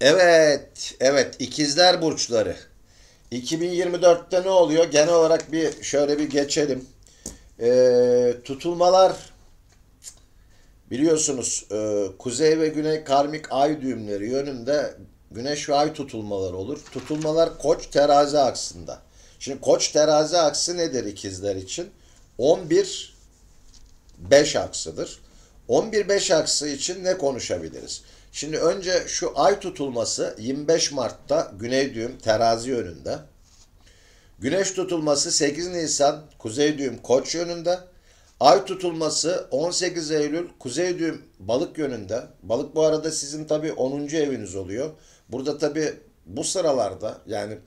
Evet, evet ikizler burçları. 2024'te ne oluyor? Genel olarak bir şöyle bir geçelim. Ee, tutulmalar biliyorsunuz e, kuzey ve güney karmik ay düğümleri yönünde güneş ve ay tutulmaları olur. Tutulmalar koç terazi aksında. Şimdi koç terazi aksı nedir ikizler için? 11 5 aksıdır. 11 5 aksı için ne konuşabiliriz? Şimdi önce şu ay tutulması 25 Mart'ta Güney Düğüm terazi yönünde. Güneş tutulması 8 Nisan Kuzey Düğüm Koç yönünde. Ay tutulması 18 Eylül Kuzey Düğüm Balık yönünde. Balık bu arada sizin tabi 10. eviniz oluyor. Burada tabi bu sıralarda yani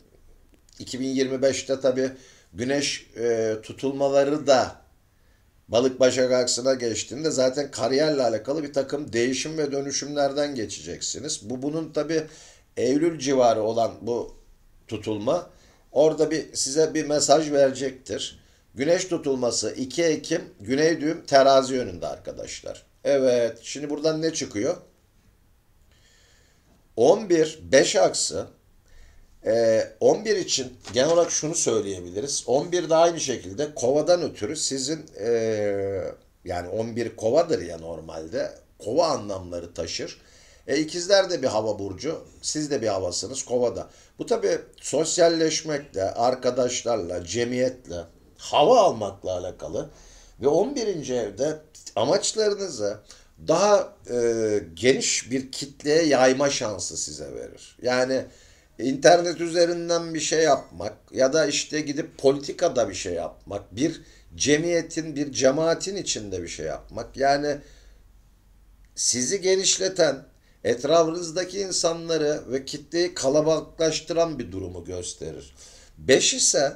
2025'te tabi güneş e, tutulmaları da Balıkbaşı Aksı'na geçtiğinde zaten kariyerle alakalı bir takım değişim ve dönüşümlerden geçeceksiniz. Bu bunun tabi Eylül civarı olan bu tutulma orada bir size bir mesaj verecektir. Güneş tutulması 2 Ekim Güney düğüm terazi yönünde arkadaşlar. Evet şimdi buradan ne çıkıyor? 11 5 aksı e, ee, 11 için genel olarak şunu söyleyebiliriz. 11 de aynı şekilde kovadan ötürü sizin e, yani 11 kovadır ya normalde. Kova anlamları taşır. E, ikizler de bir hava burcu. Siz de bir havasınız kovada. Bu tabi sosyalleşmekle, arkadaşlarla, cemiyetle, hava almakla alakalı. Ve 11. evde amaçlarınızı daha e, geniş bir kitleye yayma şansı size verir. Yani internet üzerinden bir şey yapmak ya da işte gidip politikada bir şey yapmak, bir cemiyetin, bir cemaatin içinde bir şey yapmak. Yani sizi genişleten, etrafınızdaki insanları ve kitleyi kalabalıklaştıran bir durumu gösterir. Beş ise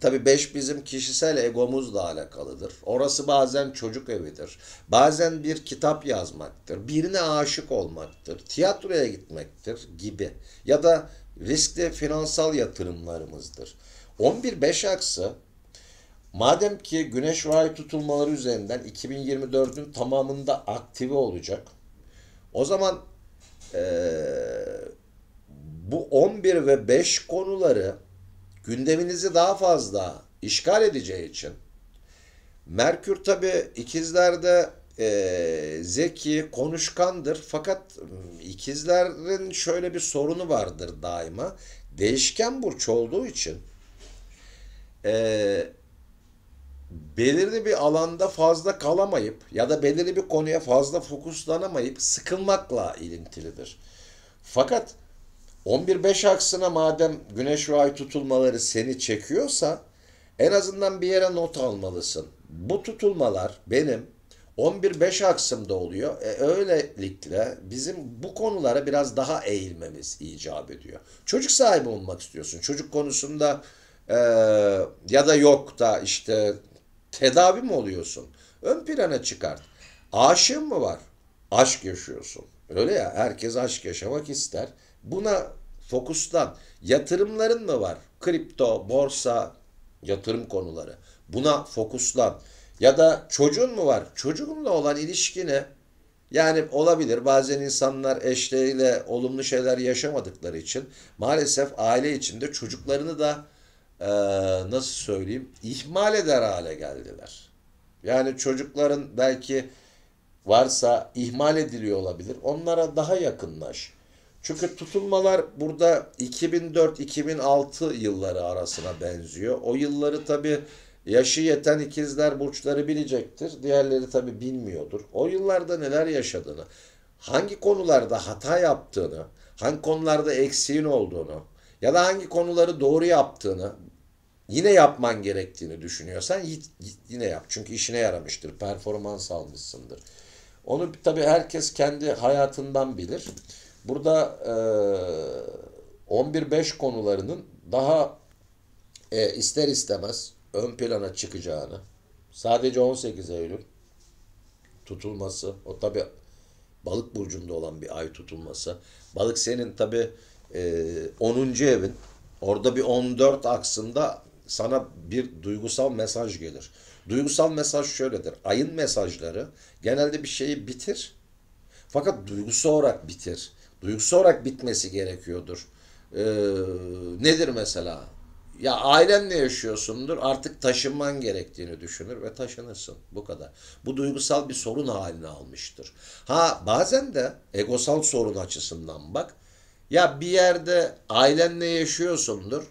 Tabii beş bizim kişisel egomuzla alakalıdır. Orası bazen çocuk evidir. Bazen bir kitap yazmaktır. Birine aşık olmaktır. Tiyatroya gitmektir gibi. Ya da Risk de finansal yatırımlarımızdır. 11-5 aksı madem ki güneş ve ay tutulmaları üzerinden 2024'ün tamamında aktive olacak. O zaman ee, bu 11 ve 5 konuları gündeminizi daha fazla işgal edeceği için Merkür tabi ikizlerde e, zeki, konuşkandır. Fakat ikizlerin şöyle bir sorunu vardır daima. Değişken burç olduğu için e, belirli bir alanda fazla kalamayıp ya da belirli bir konuya fazla fokuslanamayıp sıkılmakla ilintilidir. Fakat 11-5 aksına madem güneş ve ay tutulmaları seni çekiyorsa en azından bir yere not almalısın. Bu tutulmalar benim 11-5 aksımda oluyor. E, öylelikle bizim bu konulara biraz daha eğilmemiz icap ediyor. Çocuk sahibi olmak istiyorsun. Çocuk konusunda e, ya da yok da işte tedavi mi oluyorsun? Ön plana çıkart. Aşığın mı var? Aşk yaşıyorsun. Öyle ya herkes aşk yaşamak ister. Buna fokuslan. Yatırımların mı var? Kripto, borsa, yatırım konuları. Buna fokuslan. Ya da çocuğun mu var? Çocuğunla olan ilişkini Yani olabilir bazen insanlar eşleriyle olumlu şeyler yaşamadıkları için maalesef aile içinde çocuklarını da e, nasıl söyleyeyim ihmal eder hale geldiler. Yani çocukların belki varsa ihmal ediliyor olabilir. Onlara daha yakınlaş. Çünkü tutulmalar burada 2004-2006 yılları arasına benziyor. O yılları tabii Yaşı yeten ikizler burçları bilecektir. Diğerleri tabi bilmiyordur. O yıllarda neler yaşadığını, hangi konularda hata yaptığını, hangi konularda eksiğin olduğunu ya da hangi konuları doğru yaptığını yine yapman gerektiğini düşünüyorsan yine yap. Çünkü işine yaramıştır, performans almışsındır. Onu tabi herkes kendi hayatından bilir. Burada e, 11-5 konularının daha e, ister istemez ön plana çıkacağını, sadece 18 Eylül tutulması, o tabi balık burcunda olan bir ay tutulması. Balık senin tabi e, 10. evin, orada bir 14 aksında sana bir duygusal mesaj gelir. Duygusal mesaj şöyledir. Ayın mesajları genelde bir şeyi bitir fakat duygusu olarak bitir. duygusu olarak bitmesi gerekiyordur. Ee, nedir mesela? ya ailenle yaşıyorsundur artık taşınman gerektiğini düşünür ve taşınırsın. Bu kadar. Bu duygusal bir sorun haline almıştır. Ha bazen de egosal sorun açısından bak. Ya bir yerde ailenle yaşıyorsundur.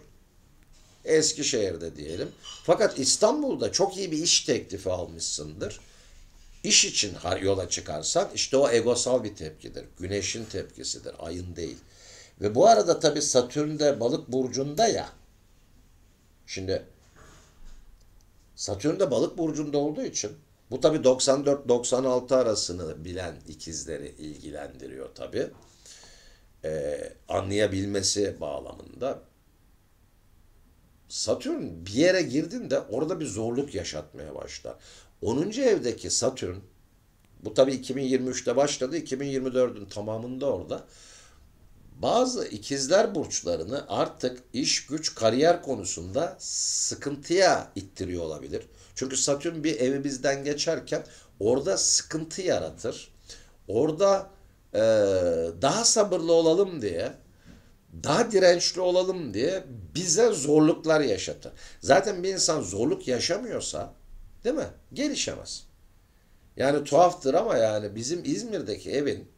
Eskişehir'de diyelim. Fakat İstanbul'da çok iyi bir iş teklifi almışsındır. İş için yola çıkarsan işte o egosal bir tepkidir. Güneşin tepkisidir, ayın değil. Ve bu arada tabii Satürn de balık burcunda ya Şimdi Satürn de balık burcunda olduğu için bu tabi 94-96 arasını bilen ikizleri ilgilendiriyor tabi. Ee, anlayabilmesi bağlamında. Satürn bir yere girdiğinde orada bir zorluk yaşatmaya başlar. 10. evdeki Satürn bu tabi 2023'te başladı 2024'ün tamamında orada. Bazı ikizler burçlarını artık iş, güç, kariyer konusunda sıkıntıya ittiriyor olabilir. Çünkü Satürn bir evimizden geçerken orada sıkıntı yaratır. Orada e, daha sabırlı olalım diye, daha dirençli olalım diye bize zorluklar yaşatır. Zaten bir insan zorluk yaşamıyorsa değil mi? Gelişemez. Yani tuhaftır ama yani bizim İzmir'deki evin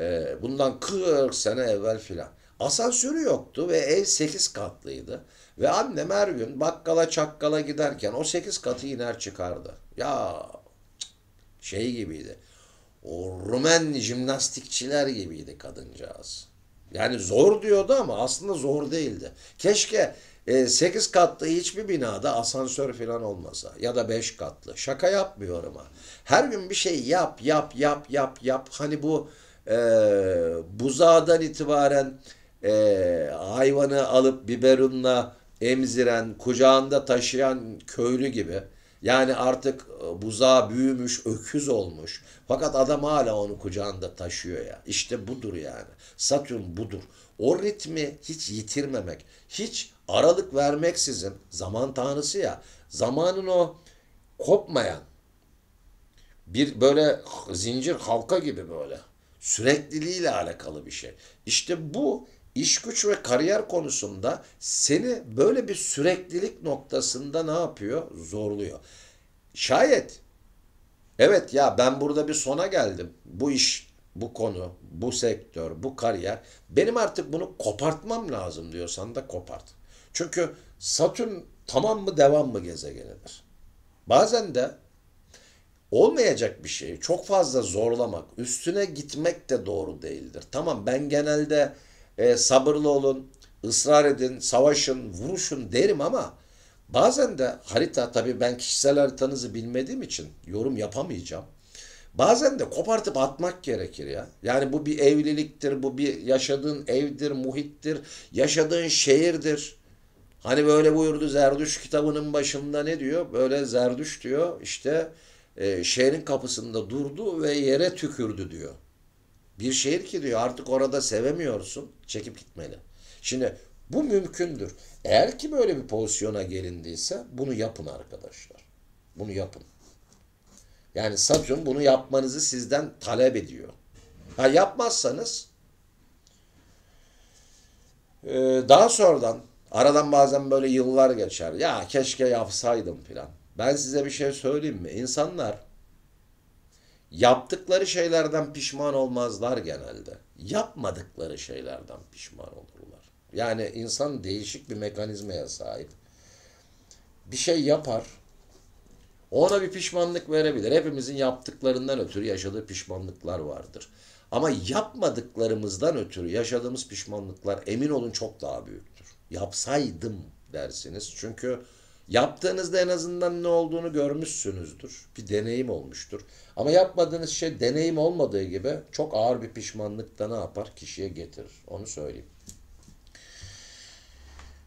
ee, bundan 40 sene evvel filan. Asansörü yoktu ve ev 8 katlıydı. Ve annem her gün bakkala çakkala giderken o 8 katı iner çıkardı. Ya şey gibiydi. O Rumen jimnastikçiler gibiydi kadıncağız. Yani zor diyordu ama aslında zor değildi. Keşke e, 8 katlı hiçbir binada asansör falan olmasa ya da 5 katlı. Şaka yapmıyorum ha. Her gün bir şey yap yap yap yap yap. Hani bu e, buzağdan itibaren e, hayvanı alıp biberunla emziren, kucağında taşıyan köylü gibi. Yani artık e, buzağı büyümüş, öküz olmuş. Fakat adam hala onu kucağında taşıyor ya. İşte budur yani. Satürn budur. O ritmi hiç yitirmemek, hiç aralık vermeksizin zaman tanrısı ya. Zamanın o kopmayan bir böyle zincir halka gibi böyle sürekliliğiyle alakalı bir şey. İşte bu iş güç ve kariyer konusunda seni böyle bir süreklilik noktasında ne yapıyor? Zorluyor. Şayet evet ya ben burada bir sona geldim. Bu iş, bu konu, bu sektör, bu kariyer benim artık bunu kopartmam lazım diyorsan da kopart. Çünkü Satürn tamam mı devam mı gezegenidir. Bazen de olmayacak bir şeyi çok fazla zorlamak, üstüne gitmek de doğru değildir. Tamam ben genelde e, sabırlı olun, ısrar edin, savaşın, vuruşun derim ama bazen de harita tabii ben kişisel haritanızı bilmediğim için yorum yapamayacağım. Bazen de kopartıp atmak gerekir ya. Yani bu bir evliliktir, bu bir yaşadığın evdir, muhittir, yaşadığın şehirdir. Hani böyle buyurdu Zerdüş kitabının başında ne diyor? Böyle Zerdüş diyor işte e, şehrin kapısında durdu ve yere tükürdü diyor. Bir şehir ki diyor artık orada sevemiyorsun çekip gitmeli. Şimdi bu mümkündür. Eğer ki böyle bir pozisyona gelindiyse bunu yapın arkadaşlar. Bunu yapın. Yani Satürn bunu yapmanızı sizden talep ediyor. Ha yapmazsanız e, daha sonradan aradan bazen böyle yıllar geçer. Ya keşke yapsaydım filan. Ben size bir şey söyleyeyim mi? İnsanlar yaptıkları şeylerden pişman olmazlar genelde. Yapmadıkları şeylerden pişman olurlar. Yani insan değişik bir mekanizmaya sahip. Bir şey yapar. Ona bir pişmanlık verebilir. Hepimizin yaptıklarından ötürü yaşadığı pişmanlıklar vardır. Ama yapmadıklarımızdan ötürü yaşadığımız pişmanlıklar emin olun çok daha büyüktür. Yapsaydım dersiniz. Çünkü Yaptığınızda en azından ne olduğunu görmüşsünüzdür. Bir deneyim olmuştur. Ama yapmadığınız şey deneyim olmadığı gibi çok ağır bir pişmanlık da ne yapar? Kişiye getirir. Onu söyleyeyim.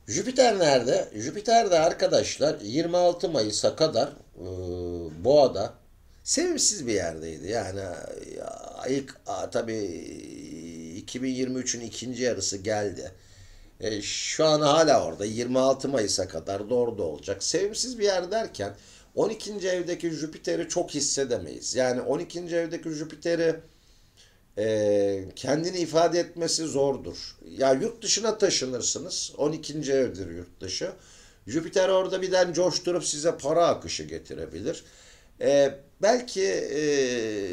Jüpiter nerede? Jüpiter de arkadaşlar 26 Mayıs'a kadar e, Boğa'da sevimsiz bir yerdeydi. Yani ıı, ilk a, tabii 2023'ün ikinci yarısı geldi. E, şu an hala orada. 26 Mayıs'a kadar da orada olacak. Sevimsiz bir yer derken 12. evdeki Jüpiter'i çok hissedemeyiz. Yani 12. evdeki Jüpiter'i e, kendini ifade etmesi zordur. Ya yurt dışına taşınırsınız. 12. evdir yurt dışı. Jüpiter orada birden coşturup size para akışı getirebilir. E, belki e,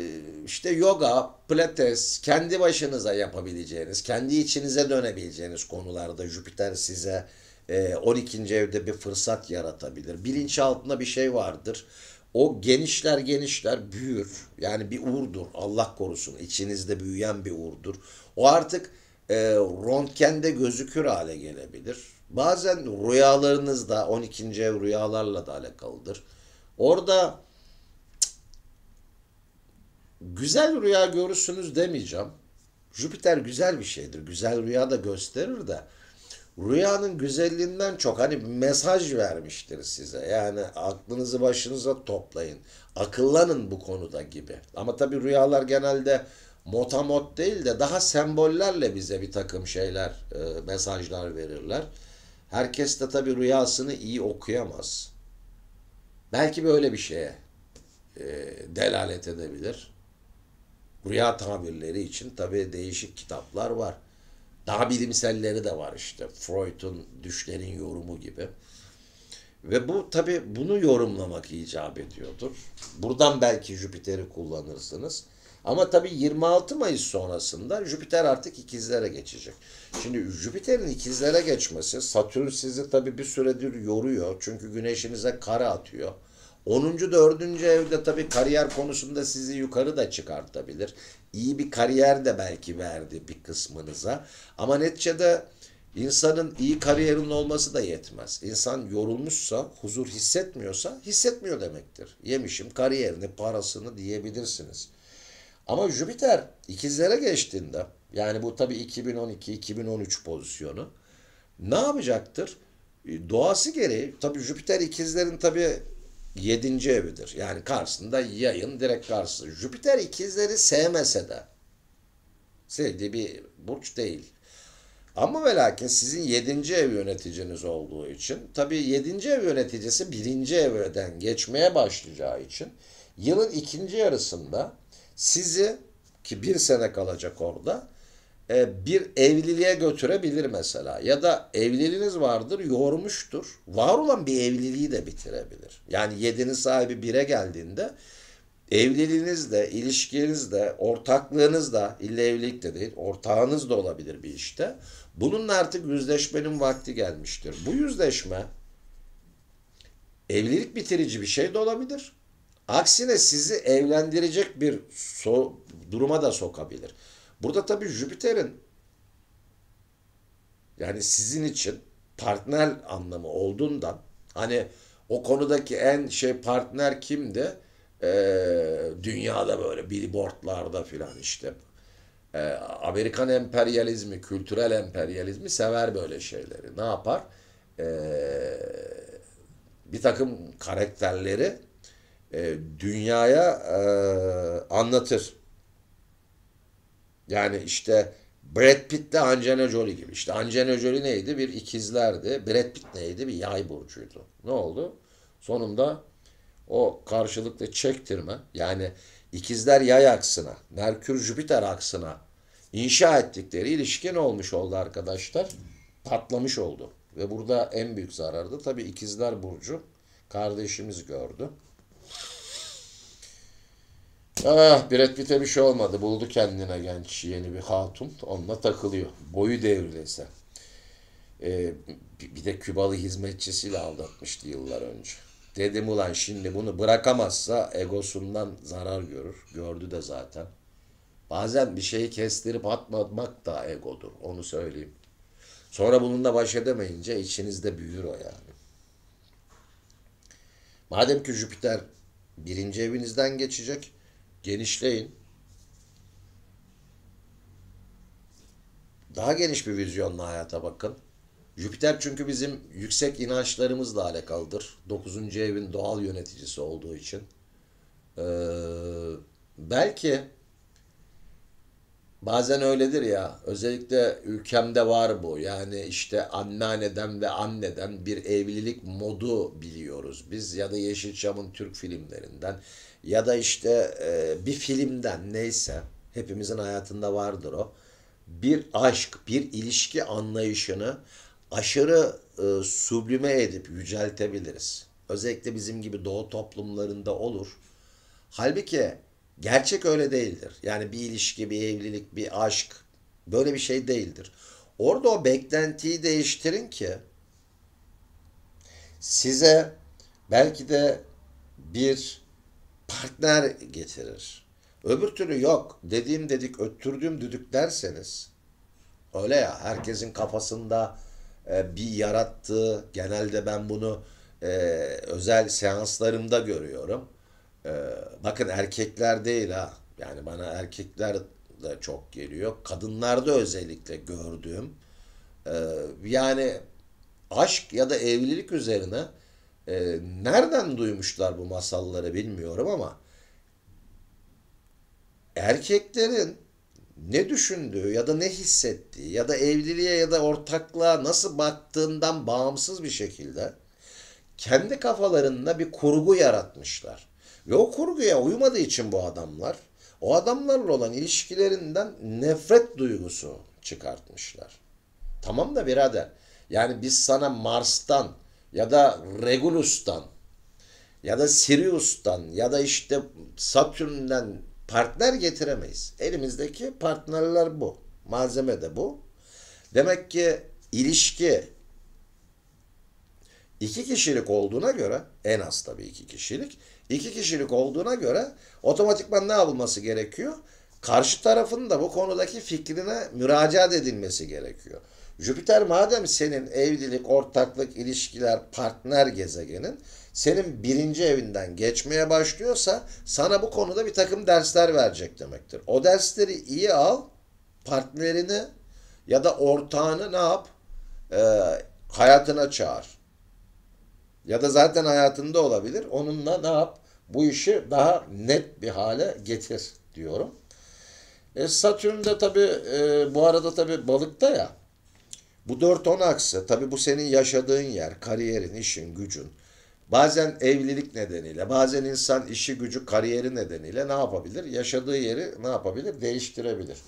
işte yoga, pilates, kendi başınıza yapabileceğiniz, kendi içinize dönebileceğiniz konularda Jüpiter size e, 12. evde bir fırsat yaratabilir. Bilinç Bilinçaltında bir şey vardır. O genişler genişler büyür. Yani bir uğurdur Allah korusun. İçinizde büyüyen bir uğurdur. O artık e, röntgende gözükür hale gelebilir. Bazen rüyalarınızda 12. ev rüyalarla da alakalıdır. Orada güzel rüya görürsünüz demeyeceğim. Jüpiter güzel bir şeydir. Güzel rüya da gösterir de rüyanın güzelliğinden çok hani mesaj vermiştir size. Yani aklınızı başınıza toplayın. Akıllanın bu konuda gibi. Ama tabii rüyalar genelde motamot değil de daha sembollerle bize bir takım şeyler, e, mesajlar verirler. Herkes de tabii rüyasını iyi okuyamaz. Belki böyle bir şeye e, delalet edebilir. Rüya tabirleri için tabi değişik kitaplar var. Daha bilimselleri de var işte. Freud'un düşlerin yorumu gibi. Ve bu tabi bunu yorumlamak icap ediyordur. Buradan belki Jüpiter'i kullanırsınız. Ama tabi 26 Mayıs sonrasında Jüpiter artık ikizlere geçecek. Şimdi Jüpiter'in ikizlere geçmesi Satürn sizi tabi bir süredir yoruyor. Çünkü güneşinize kara atıyor. 10. 4. evde tabii kariyer konusunda sizi yukarı da çıkartabilir. İyi bir kariyer de belki verdi bir kısmınıza. Ama neticede insanın iyi kariyerin olması da yetmez. İnsan yorulmuşsa, huzur hissetmiyorsa hissetmiyor demektir. Yemişim kariyerini, parasını diyebilirsiniz. Ama Jüpiter ikizlere geçtiğinde yani bu tabii 2012-2013 pozisyonu ne yapacaktır? E, doğası gereği tabii Jüpiter ikizlerin tabii yedinci evidir. Yani karşısında yayın direkt karşısı. Jüpiter ikizleri sevmese de sevdiği bir burç değil. Ama ve lakin sizin yedinci ev yöneticiniz olduğu için tabi yedinci ev yöneticisi birinci evden geçmeye başlayacağı için yılın ikinci yarısında sizi ki bir sene kalacak orada e, bir evliliğe götürebilir mesela. Ya da evliliğiniz vardır, yormuştur. Var olan bir evliliği de bitirebilir. Yani yedinin sahibi bire geldiğinde evliliğiniz de, ilişkiniz de, ortaklığınız da, illa evlilik de değil, ortağınız da olabilir bir işte. Bununla artık yüzleşmenin vakti gelmiştir. Bu yüzleşme evlilik bitirici bir şey de olabilir. Aksine sizi evlendirecek bir so duruma da sokabilir. Burada tabii Jüpiter'in yani sizin için partner anlamı olduğundan hani o konudaki en şey partner kimdi? Ee, dünyada böyle billboardlarda filan işte. Ee, Amerikan emperyalizmi, kültürel emperyalizmi sever böyle şeyleri. Ne yapar? Ee, bir takım karakterleri e, dünyaya e, anlatır. Yani işte Brad Pitt de Angelina Jolie gibi. İşte Angelina Jolie neydi? Bir ikizlerdi. Brad Pitt neydi? Bir yay burcuydu. Ne oldu? Sonunda o karşılıklı çektirme yani ikizler yay aksına, Merkür Jüpiter aksına inşa ettikleri ilişki ne olmuş oldu arkadaşlar? Patlamış oldu. Ve burada en büyük zararı da tabii ikizler burcu kardeşimiz gördü. Ah Brad Pitt'e bir şey olmadı. Buldu kendine genç yeni bir hatun. Onunla takılıyor. Boyu devrilese. Ee, bir de Kübalı hizmetçisiyle aldatmıştı yıllar önce. Dedim ulan şimdi bunu bırakamazsa egosundan zarar görür. Gördü de zaten. Bazen bir şeyi kestirip atmamak da egodur. Onu söyleyeyim. Sonra bununla baş edemeyince içinizde büyür o yani. Madem ki Jüpiter birinci evinizden geçecek, genişleyin. Daha geniş bir vizyonla hayata bakın. Jüpiter çünkü bizim yüksek inançlarımızla alakalıdır. Dokuzuncu evin doğal yöneticisi olduğu için. Ee, belki Bazen öyledir ya. Özellikle ülkemde var bu. Yani işte anneanneden ve anneden bir evlilik modu biliyoruz biz. Ya da Yeşilçam'ın Türk filmlerinden ya da işte e, bir filmden neyse hepimizin hayatında vardır o. Bir aşk, bir ilişki anlayışını aşırı e, sublime edip yüceltebiliriz. Özellikle bizim gibi doğu toplumlarında olur. Halbuki Gerçek öyle değildir. Yani bir ilişki, bir evlilik, bir aşk böyle bir şey değildir. Orada o beklentiyi değiştirin ki size belki de bir partner getirir. Öbür türlü yok. Dediğim dedik, öttürdüğüm düdük derseniz öyle ya herkesin kafasında e, bir yarattığı genelde ben bunu e, özel seanslarımda görüyorum. Ee, bakın erkekler değil ha. Yani bana erkekler de çok geliyor. Kadınlarda özellikle gördüğüm e, yani aşk ya da evlilik üzerine e, nereden duymuşlar bu masalları bilmiyorum ama erkeklerin ne düşündüğü ya da ne hissettiği ya da evliliğe ya da ortaklığa nasıl baktığından bağımsız bir şekilde kendi kafalarında bir kurgu yaratmışlar. Ve o kurguya uymadığı için bu adamlar o adamlarla olan ilişkilerinden nefret duygusu çıkartmışlar. Tamam da birader. Yani biz sana Mars'tan ya da Regulus'tan ya da Sirius'tan ya da işte Satürn'den partner getiremeyiz. Elimizdeki partnerler bu. Malzeme de bu. Demek ki ilişki iki kişilik olduğuna göre en az tabii iki kişilik iki kişilik olduğuna göre otomatikman ne yapılması gerekiyor? Karşı tarafın da bu konudaki fikrine müracaat edilmesi gerekiyor. Jüpiter madem senin evlilik, ortaklık, ilişkiler, partner gezegenin senin birinci evinden geçmeye başlıyorsa sana bu konuda bir takım dersler verecek demektir. O dersleri iyi al, partnerini ya da ortağını ne yap? Ee, hayatına çağır. Ya da zaten hayatında olabilir. Onunla ne yap? bu işi daha net bir hale getir diyorum. E, Satürn'de tabi e, bu arada tabi balıkta ya bu 4-10 aksı tabi bu senin yaşadığın yer, kariyerin, işin, gücün. Bazen evlilik nedeniyle, bazen insan işi gücü, kariyeri nedeniyle ne yapabilir? Yaşadığı yeri ne yapabilir? Değiştirebilir.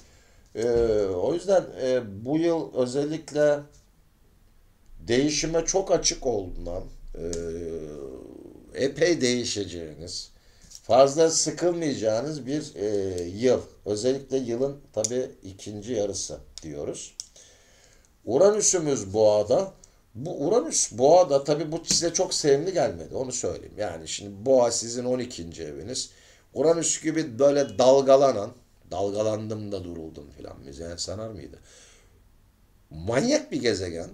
Ee, o yüzden e, bu yıl özellikle değişime çok açık olduğundan. E, epey değişeceğiniz, fazla sıkılmayacağınız bir e, yıl. Özellikle yılın tabi ikinci yarısı diyoruz. Uranüs'ümüz boğada. Bu Uranüs boğada tabi bu size çok sevimli gelmedi onu söyleyeyim. Yani şimdi boğa sizin 12. eviniz. Uranüs gibi böyle dalgalanan, dalgalandım da duruldum filan müzeyen sanar mıydı? Manyak bir gezegen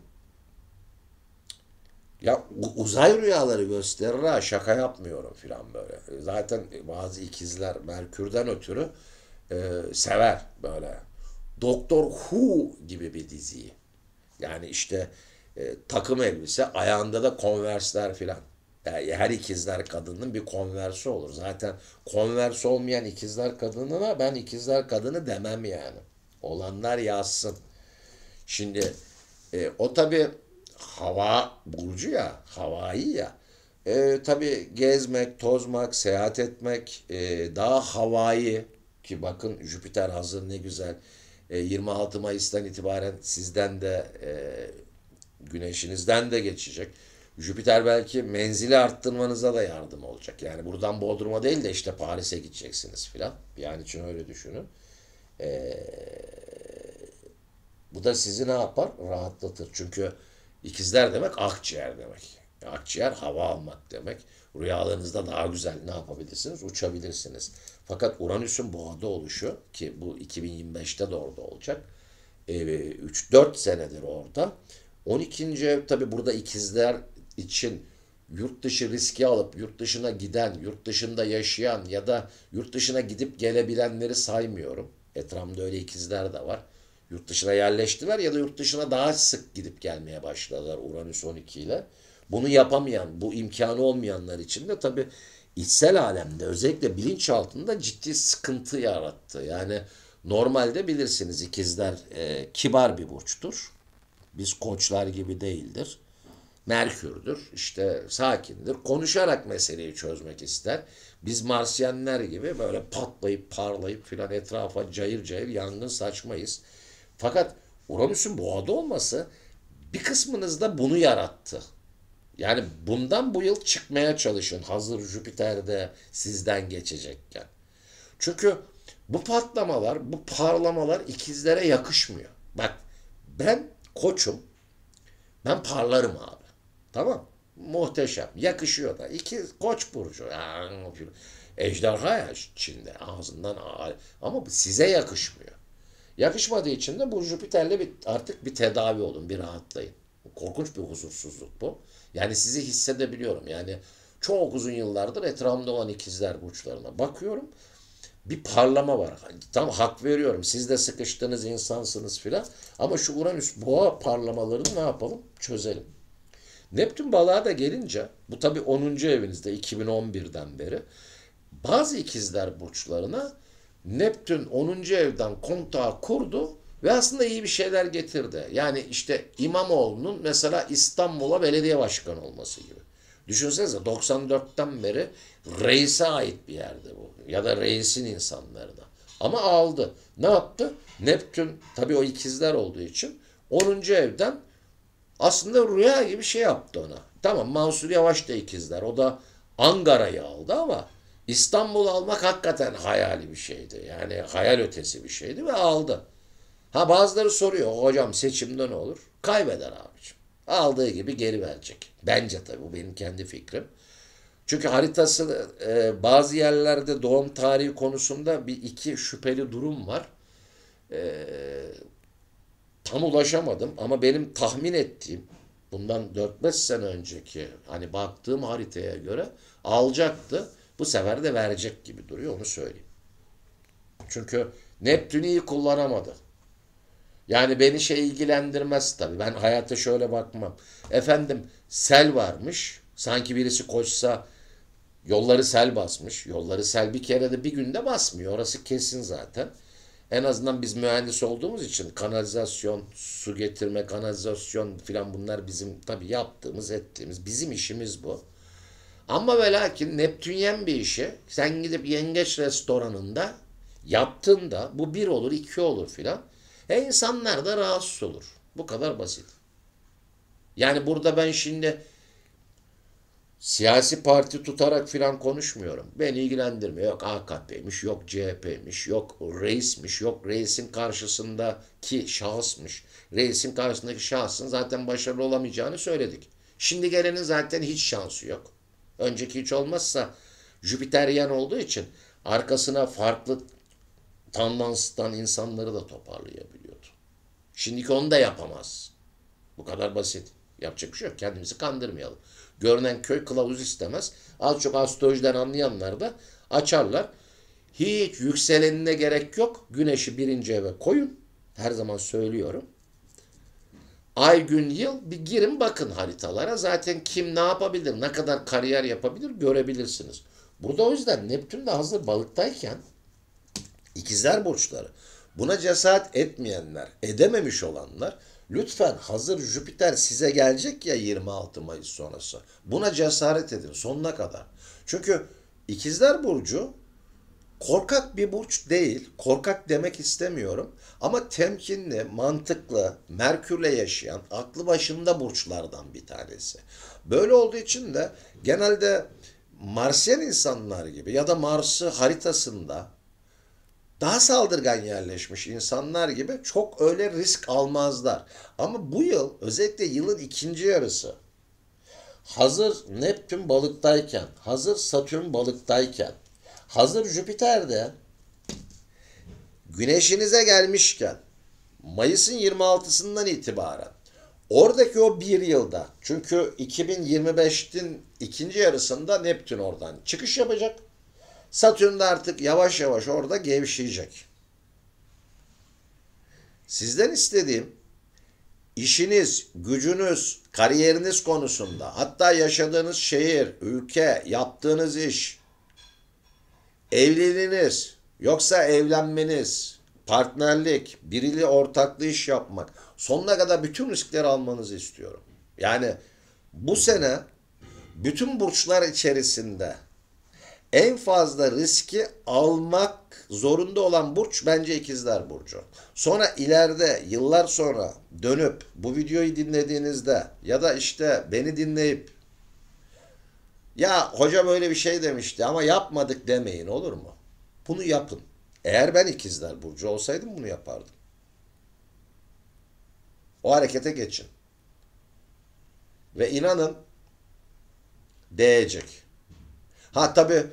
ya uzay rüyaları gösterir ha şaka yapmıyorum filan böyle. Zaten bazı ikizler Merkür'den ötürü e, sever böyle. Doktor Who gibi bir diziyi. Yani işte e, takım elbise ayağında da konversler filan. Yani e, her ikizler kadının bir konversi olur. Zaten konvers olmayan ikizler kadınına ben ikizler kadını demem yani. Olanlar yazsın. Şimdi e, o tabii hava burcu ya, havai ya. E, tabii gezmek, tozmak, seyahat etmek e, daha havai ki bakın Jüpiter hazır ne güzel. E, 26 Mayıs'tan itibaren sizden de e, güneşinizden de geçecek. Jüpiter belki menzili arttırmanıza da yardım olacak. Yani buradan Bodrum'a değil de işte Paris'e gideceksiniz filan. Yani için öyle düşünün. Ee, bu da sizi ne yapar? Rahatlatır. Çünkü İkizler demek akciğer demek. Akciğer hava almak demek. Rüyalarınızda daha güzel ne yapabilirsiniz? Uçabilirsiniz. Fakat Uranüs'ün boğada oluşu ki bu 2025'te de orada olacak. 3-4 e, senedir orada. 12. ev tabi burada ikizler için yurt dışı riski alıp yurt dışına giden, yurt dışında yaşayan ya da yurt dışına gidip gelebilenleri saymıyorum. Etrafımda öyle ikizler de var. Yurt dışına yerleştiler ya da yurt dışına daha sık gidip gelmeye başladılar Uranüs 12 ile. Bunu yapamayan, bu imkanı olmayanlar için de tabii içsel alemde özellikle bilinçaltında ciddi sıkıntı yarattı. Yani normalde bilirsiniz ikizler e, kibar bir burçtur. Biz koçlar gibi değildir. Merkür'dür, işte sakindir. Konuşarak meseleyi çözmek ister. Biz Marsyenler gibi böyle patlayıp parlayıp filan etrafa cayır cayır yangın saçmayız. Fakat Uranüs'ün boğada olması bir kısmınızda bunu yarattı. Yani bundan bu yıl çıkmaya çalışın hazır Jüpiter'de sizden geçecekken. Çünkü bu patlamalar, bu parlamalar ikizlere yakışmıyor. Bak ben koçum, ben parlarım abi. Tamam Muhteşem, yakışıyor da. İki koç burcu. Ejderha ya Çin'de ağzından ağır. Ama size yakışmıyor. Yakışmadığı için de bu Jüpiter'le bir, artık bir tedavi olun, bir rahatlayın. Korkunç bir huzursuzluk bu. Yani sizi hissedebiliyorum. Yani çok uzun yıllardır etrafımda olan ikizler burçlarına bakıyorum. Bir parlama var. Tam hak veriyorum. Siz de sıkıştığınız insansınız filan. Ama şu Uranüs boğa parlamalarını ne yapalım? Çözelim. Neptün balığa da gelince bu tabii 10. evinizde 2011'den beri bazı ikizler burçlarına Neptün 10. evden kontağı kurdu ve aslında iyi bir şeyler getirdi. Yani işte İmamoğlu'nun mesela İstanbul'a belediye başkanı olması gibi. Düşünsenize 94'ten beri reise ait bir yerde bu. Ya da reisin insanlarına. Ama aldı. Ne yaptı? Neptün tabii o ikizler olduğu için 10. evden aslında rüya gibi şey yaptı ona. Tamam Mansur Yavaş da ikizler. O da Angara'yı aldı ama İstanbul almak hakikaten hayali bir şeydi. Yani hayal ötesi bir şeydi ve aldı. Ha bazıları soruyor hocam seçimde ne olur? Kaybeder abicim. Aldığı gibi geri verecek. Bence tabii bu benim kendi fikrim. Çünkü haritası e, bazı yerlerde doğum tarihi konusunda bir iki şüpheli durum var. E, tam ulaşamadım ama benim tahmin ettiğim bundan 4-5 sene önceki hani baktığım haritaya göre alacaktı. Bu sefer de verecek gibi duruyor onu söyleyeyim. Çünkü Neptün'ü iyi kullanamadı. Yani beni şey ilgilendirmez tabii. Ben hayata şöyle bakmam. Efendim sel varmış. Sanki birisi koşsa yolları sel basmış. Yolları sel bir kere de bir günde basmıyor. Orası kesin zaten. En azından biz mühendis olduğumuz için kanalizasyon, su getirme, kanalizasyon filan bunlar bizim tabii yaptığımız, ettiğimiz, bizim işimiz bu. Ama ve lakin Neptünyen bir işi sen gidip yengeç restoranında yaptığında bu bir olur, iki olur filan. E insanlar da rahatsız olur. Bu kadar basit. Yani burada ben şimdi siyasi parti tutarak filan konuşmuyorum. Beni ilgilendirmiyor. Yok AKP'miş, yok CHP'miş, yok reismiş, yok reisin karşısındaki şahısmış. Reisin karşısındaki şahsın zaten başarılı olamayacağını söyledik. Şimdi gelenin zaten hiç şansı yok. Önceki hiç olmazsa Jüpiteryen olduğu için arkasına farklı tandanstan insanları da toparlayabiliyordu. Şimdiki onu da yapamaz. Bu kadar basit. Yapacak bir şey yok. Kendimizi kandırmayalım. Görünen köy kılavuz istemez. Az çok astrolojiden anlayanlar da açarlar. Hiç yükselenine gerek yok. Güneşi birinci eve koyun. Her zaman söylüyorum. Ay, gün, yıl bir girin bakın haritalara. Zaten kim ne yapabilir, ne kadar kariyer yapabilir görebilirsiniz. Burada o yüzden Neptün de hazır balıktayken ikizler burçları buna cesaret etmeyenler, edememiş olanlar lütfen hazır Jüpiter size gelecek ya 26 Mayıs sonrası. Buna cesaret edin sonuna kadar. Çünkü ikizler burcu korkak bir burç değil. Korkak demek istemiyorum. Ama temkinli, mantıklı, Merkür'le yaşayan, aklı başında burçlardan bir tanesi. Böyle olduğu için de genelde Marsyen insanlar gibi ya da Mars'ı haritasında daha saldırgan yerleşmiş insanlar gibi çok öyle risk almazlar. Ama bu yıl özellikle yılın ikinci yarısı hazır Neptün balıktayken, hazır Satürn balıktayken, hazır Jüpiter'de güneşinize gelmişken Mayıs'ın 26'sından itibaren oradaki o bir yılda çünkü 2025'in ikinci yarısında Neptün oradan çıkış yapacak. Satürn de artık yavaş yavaş orada gevşeyecek. Sizden istediğim işiniz, gücünüz, kariyeriniz konusunda hatta yaşadığınız şehir, ülke, yaptığınız iş, evliliğiniz, Yoksa evlenmeniz, partnerlik, biriyle ortaklı iş yapmak, sonuna kadar bütün riskleri almanızı istiyorum. Yani bu sene bütün burçlar içerisinde en fazla riski almak zorunda olan burç bence ikizler burcu. Sonra ileride yıllar sonra dönüp bu videoyu dinlediğinizde ya da işte beni dinleyip ya hoca böyle bir şey demişti ama yapmadık demeyin olur mu? Bunu yapın. Eğer ben ikizler burcu olsaydım bunu yapardım. O harekete geçin. Ve inanın değecek. Ha tabi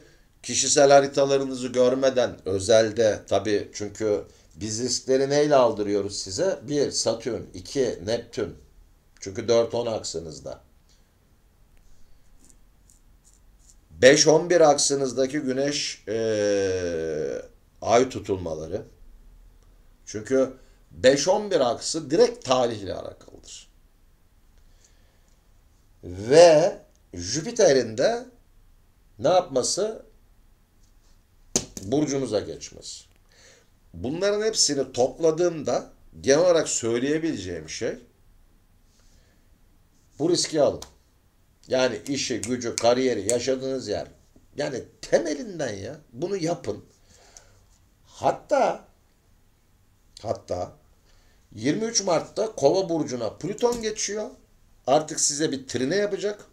kişisel haritalarınızı görmeden özelde tabi çünkü biz riskleri neyle aldırıyoruz size? Bir Satürn, iki Neptün. Çünkü 4-10 aksınızda. 5-11 aksınızdaki güneş e, ay tutulmaları. Çünkü 5-11 aksı direkt tarihle alakalıdır. Ve Jüpiter'in de ne yapması? Burcumuza geçmesi. Bunların hepsini topladığımda genel olarak söyleyebileceğim şey bu riski alın. Yani işi, gücü, kariyeri, yaşadığınız yer. Yani temelinden ya. Bunu yapın. Hatta hatta 23 Mart'ta Kova burcuna Plüton geçiyor. Artık size bir trine yapacak.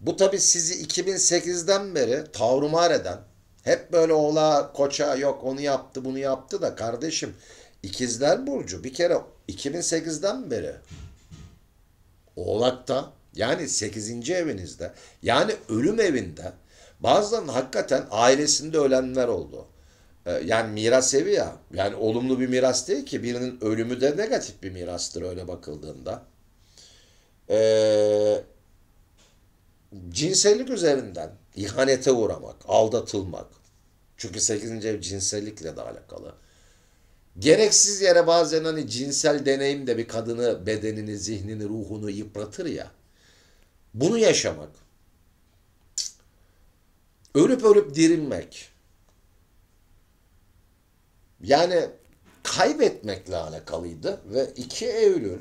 Bu tabi sizi 2008'den beri tavrumar eden, hep böyle ola koça yok onu yaptı bunu yaptı da kardeşim ikizler burcu bir kere 2008'den beri Oğlak'ta yani 8. evinizde yani ölüm evinde bazen hakikaten ailesinde ölenler oldu. Ee, yani miras evi ya yani olumlu bir miras değil ki birinin ölümü de negatif bir mirastır öyle bakıldığında. Ee, cinsellik üzerinden ihanete uğramak, aldatılmak. Çünkü 8. ev cinsellikle de alakalı. Gereksiz yere bazen hani cinsel deneyim de bir kadını, bedenini, zihnini, ruhunu yıpratır ya. Bunu yaşamak, ölüp ölüp dirilmek, yani kaybetmekle alakalıydı ve 2 Eylül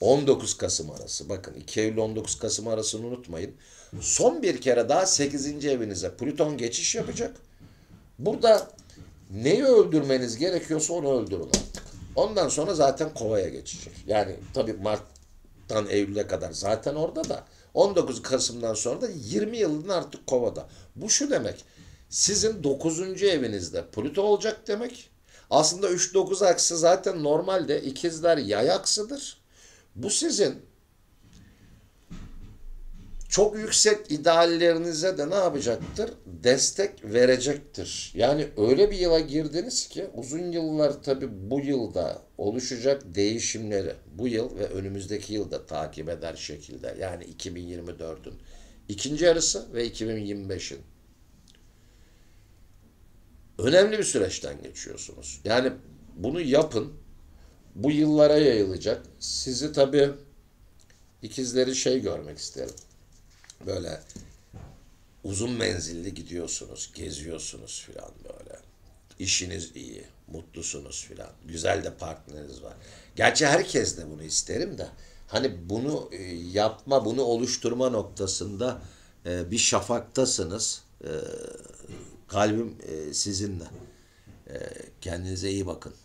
19 Kasım arası bakın 2 Eylül 19 Kasım arasını unutmayın. Son bir kere daha 8. evinize Plüton geçiş yapacak. Burada neyi öldürmeniz gerekiyorsa onu öldürün artık. Ondan sonra zaten kovaya geçecek. Yani tabii Mart dan Eylül'e kadar zaten orada da 19 Kasım'dan sonra da 20 yılın artık kovada. Bu şu demek sizin 9. evinizde Plüto olacak demek. Aslında 3-9 aksı zaten normalde ikizler yay aksıdır. Bu sizin çok yüksek ideallerinize de ne yapacaktır? Destek verecektir. Yani öyle bir yıla girdiniz ki uzun yıllar tabi bu yılda oluşacak değişimleri bu yıl ve önümüzdeki yılda takip eder şekilde yani 2024'ün ikinci yarısı ve 2025'in önemli bir süreçten geçiyorsunuz. Yani bunu yapın. Bu yıllara yayılacak. Sizi tabi ikizleri şey görmek isterim böyle uzun menzilli gidiyorsunuz, geziyorsunuz filan böyle. İşiniz iyi, mutlusunuz filan. Güzel de partneriniz var. Gerçi herkes de bunu isterim de. Hani bunu e, yapma, bunu oluşturma noktasında e, bir şafaktasınız. E, kalbim sizinle. Kendinize iyi bakın.